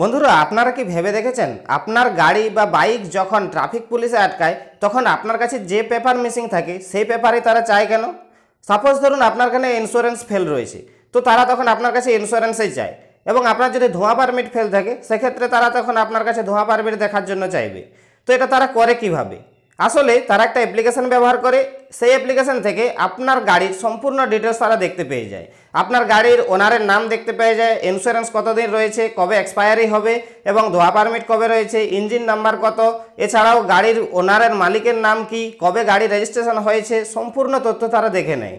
বন্ধুরা আপনারা কি ভেবে দেখেছেন আপনার গাড়ি বা বাইক যখন ট্রাফিক পুলিশে আটকায় তখন আপনার কাছে যে পেপার মিসিং থাকে সেই পেপারে তারা চায় কেন সাপোজ ধরুন আপনার কাছে ইন্স্যুরেন্স ফেল রয়েছে তো তারা তখন আপনার কাছে ইন্স্যুরেন্সেই চায় এবং আপনার যদি ধোঁয়া পারমিট ফেল থাকে সেক্ষেত্রে তারা তখন আপনার কাছে ধোঁয়া পারমিট দেখার জন্য চাইবে তো এটা তারা করে কিভাবে আসলে তারা একটা অ্যাপ্লিকেশান ব্যবহার করে সেই অ্যাপ্লিকেশান থেকে আপনার গাড়ির সম্পূর্ণ ডিটেলস তারা দেখতে পেয়ে যায় আপনার গাড়ির ওনারের নাম দেখতে পেয়ে যায় ইন্স্যুরেন্স কতদিন রয়েছে কবে এক্সপায়ারি হবে এবং ধোয়া পারমিট কবে রয়েছে ইঞ্জিন নাম্বার কত এছাড়াও গাড়ির ওনারের মালিকের নাম কি কবে গাড়ি রেজিস্ট্রেশন হয়েছে সম্পূর্ণ তথ্য তারা দেখে নেয়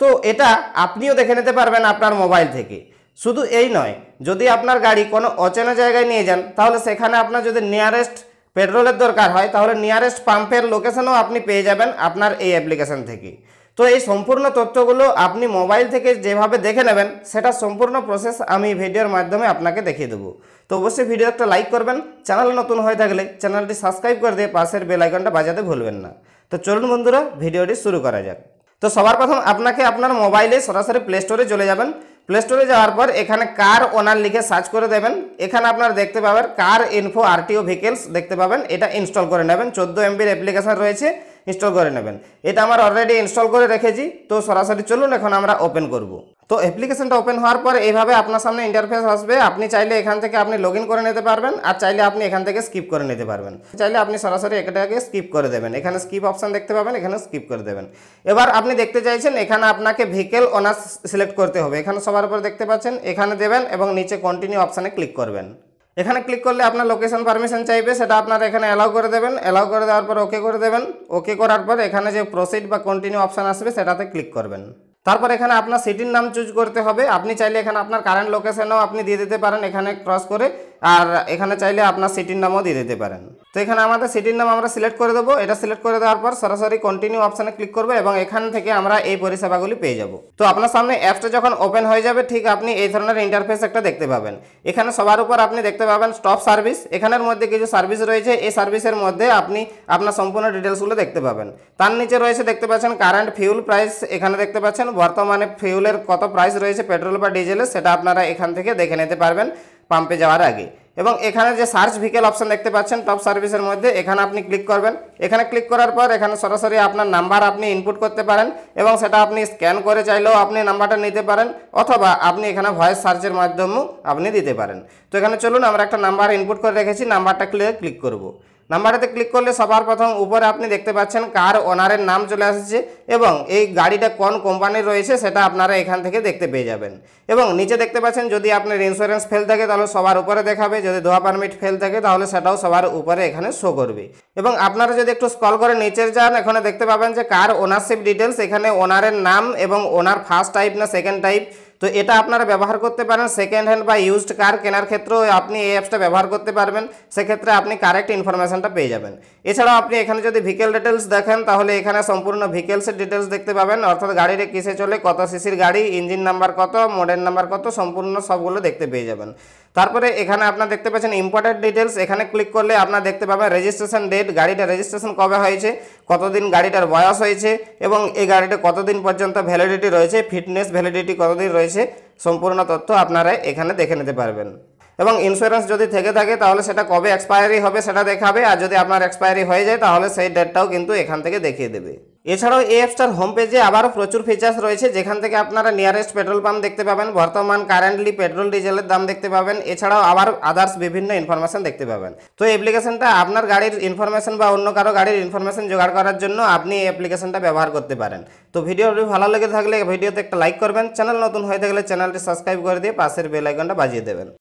তো এটা আপনিও দেখে নিতে পারবেন আপনার মোবাইল থেকে শুধু এই নয় যদি আপনার গাড়ি কোনো অচেনা জায়গায় নিয়ে যান তাহলে সেখানে আপনার যদি নিয়ারেস্ট পেট্রোলের দরকার হয় তাহলে নিয়ারেস্ট পাম্পের লোকেশনও আপনি পেয়ে যাবেন আপনার এই অ্যাপ্লিকেশান থেকে তো এই সম্পূর্ণ তথ্যগুলো আপনি মোবাইল থেকে যেভাবে দেখে নেবেন সেটা সম্পূর্ণ প্রসেস আমি ভিডিওর মাধ্যমে আপনাকে দেখিয়ে দেবো তো অবশ্যই ভিডিও একটা লাইক করবেন চ্যানেল নতুন হয়ে থাকলে চ্যানেলটি সাবস্ক্রাইব করে দিয়ে পাশের বেলাইকনটা বাজাতে ভুলবেন না তো চলুন বন্ধুরা ভিডিওটি শুরু করা যাক তো সবার প্রথম আপনাকে আপনার মোবাইলে সরাসরি প্লে স্টোরে চলে যাবেন প্লে স্টোরে যাওয়ার পর এখানে কার ওনার লিখে সার্চ করে দেবেন এখানে আপনারা দেখতে পাবেন কার ইনফো আরটিও ভেহিকেলস দেখতে পাবেন এটা ইনস্টল করে নেবেন চোদ্দো এমবির অ্যাপ্লিকেশান রয়েছে ইনস্টল করে নেবেন এটা আমার অলরেডি ইনস্টল করে রেখেছি তো সরাসরি চলুন এখন আমরা ওপেন করব তো অ্যাপ্লিকেশনটা ওপেন হওয়ার পর এইভাবে আপনার সামনে ইন্টারফেস আসবে আপনি চাইলে এখান থেকে আপনি লগ করে নিতে পারবেন আর চাইলে আপনি এখান থেকে স্কিপ করে নিতে পারবেন চাইলে আপনি সরাসরি এটাকে স্কিপ করে দেবেন এখানে স্কিপ অপশান দেখতে পাবেন এখানে স্কিপ করে দেবেন এবার আপনি দেখতে চাইছেন এখানে আপনাকে ভেহিকেল অনার্স সিলেক্ট করতে হবে এখানে সবার উপর দেখতে পাচ্ছেন এখানে দেবেন এবং নিচে কন্টিনিউ অপশানে ক্লিক করবেন এখানে ক্লিক করলে আপনার লোকেশন পারমিশন চাইবে সেটা আপনার এখানে অ্যালাউ করে দেবেন অ্যালাউ করে দেওয়ার পর ওকে করে দেবেন ওকে করার পর এখানে যে প্রসিড বা কন্টিনিউ অপশান আসবে সেটাতে ক্লিক করবেন তারপর এখানে আপনার সিটির নাম চুজ করতে হবে আপনি চাইলে এখানে আপনার কারেন্ট লোকেশনও আপনি দিয়ে দিতে পারেন এখানে ক্রস করে আর এখানে চাইলে আপনার সিটির নামও দিয়ে দিতে পারেন তো এখানে আমাদের সিটির নাম আমরা সিলেক্ট করে দেবো এটা সিলেক্ট করে দেওয়ার পর সরাসরি কন্টিনিউ অপশানে ক্লিক করবো এবং এখান থেকে আমরা এই পরিষেবাগুলি পেয়ে যাব তো আপনার সামনে অ্যাপসটা যখন ওপেন হয়ে যাবে ঠিক আপনি এই ধরনের ইন্টারফেস একটা দেখতে পাবেন এখানে সবার উপর আপনি দেখতে পাবেন স্টপ সার্ভিস এখানের মধ্যে কিছু সার্ভিস রয়েছে এই সার্ভিসের মধ্যে আপনি আপনার সম্পূর্ণ ডিটেলসগুলো দেখতে পাবেন তার নিচে রয়েছে দেখতে পাচ্ছেন কারেন্ট ফিউল প্রাইস এখানে দেখতে পাচ্ছেন বর্তমানে ফিউলের কত প্রাইস রয়েছে পেট্রোল বা ডিজেলের সেটা আপনারা এখান থেকে দেখে নিতে পারবেন পাম্পে যাওয়ার আগে এবং এখানে যে সার্চ ভিকেল অপশন দেখতে পাচ্ছেন টপ সার্ভিসের মধ্যে এখানে আপনি ক্লিক করবেন এখানে ক্লিক করার পর এখানে সরাসরি আপনার নাম্বার আপনি ইনপুট করতে পারেন এবং সেটা আপনি স্ক্যান করে চাইলেও আপনি নাম্বারটা নিতে পারেন অথবা আপনি এখানে ভয়েস সার্চের মাধ্যমেও আপনি দিতে পারেন তো এখানে চলুন আমরা একটা নাম্বার ইনপুট করে রেখেছি নাম্বারটা ক্লিক করব নাম্বারটাতে ক্লিক করলে সবার প্রথম উপরে আপনি দেখতে পাচ্ছেন কার ওনারের নাম চলে আসছে এবং এই গাড়িটা কোন কোম্পানির রয়েছে সেটা আপনারা এখান থেকে দেখতে পেয়ে যাবেন এবং নিচে দেখতে পাচ্ছেন যদি আপনার ইন্স্যুরেন্স ফেল থাকে তাহলে সবার উপরে দেখাবে যদি ধোয়া পারমিট ফেল থাকে তাহলে সেটাও সবার উপরে এখানে শো করবে এবং আপনারা যদি একটু স্কল করে নিচের যান এখানে দেখতে পাবেন যে কার ওনারশিপ ডিটেলস এখানে ওনারের নাম এবং ওনার ফার্স্ট টাইপ না সেকেন্ড টাইপ তো এটা আপনারা ব্যবহার করতে পারেন সেকেন্ড হ্যান্ড বা ইউজড কার কেনার ক্ষেত্রেও আপনি এই অ্যাপসটা ব্যবহার করতে পারবেন সেক্ষেত্রে আপনি কারেক্ট ইনফরমেশানটা পেয়ে যাবেন এছাড়াও আপনি এখানে যদি ভিকেল ডিটেলস দেখেন তাহলে এখানে সম্পূর্ণ ভিকেলসের ডিটেলস দেখতে পাবেন অর্থাৎ গাড়িটা কিসে চলে কত সিসির গাড়ি ইঞ্জিন নাম্বার কত মডেল নাম্বার কত সম্পূর্ণ সবগুলো দেখতে পেয়ে যাবেন তারপরে এখানে আপনার দেখতে পাচ্ছেন ইম্পর্টেন্ট ডিটেলস এখানে ক্লিক করলে আপনার দেখতে পাবেন রেজিস্ট্রেশন ডেট গাড়িটা রেজিস্ট্রেশন কবে হয়েছে কতদিন গাড়িটার বয়স হয়েছে এবং এই গাড়িটা কতদিন পর্যন্ত ভ্যালিডিটি রয়েছে ফিটনেস ভ্যালিডিটি কতদিন রয়েছে সম্পূর্ণ তথ্য আপনারা এখানে দেখে নিতে পারবেন এবং ইন্স্যুরেন্স যদি থেকে থাকে তাহলে সেটা কবে এক্সপায়ারি হবে সেটা দেখাবে আর যদি আপনার এক্সপায়ারি হয়ে যায় তাহলে সেই ডেটটাও কিন্তু এখান থেকে দেখিয়ে দেবে এছাড়াও এই অ্যাপসটার হোম পেজে আবারও প্রচুর ফিচার্স রয়েছে যেখান থেকে আপনারা নিয়ারেস্ট পেট্রোল পাম্প দেখতে পাবেন বর্তমান কারেন্টলি পেট্রোল ডিজেলের দাম দেখতে পাবেন এছাড়াও আবার আদার্স বিভিন্ন ইনফরমেশন দেখতে পাবেন তো অ্যাপ্লিকেশনটা আপনার গাড়ির ইনফরমেশন বা অন্য কারো গাড়ির ইনফরমেশন জোগাড় করার জন্য আপনি এই অ্যাপ্লিকেশনটা ব্যবহার করতে পারেন তো ভিডিওটি ভালো লেগে থাকলে ভিডিওতে একটা লাইক করবেন চ্যানেল নতুন হয়ে থাকলে চ্যানেলটি সাবস্ক্রাইব করে দিয়ে পাশের বেল আইকনটা বাজিয়ে দেবেন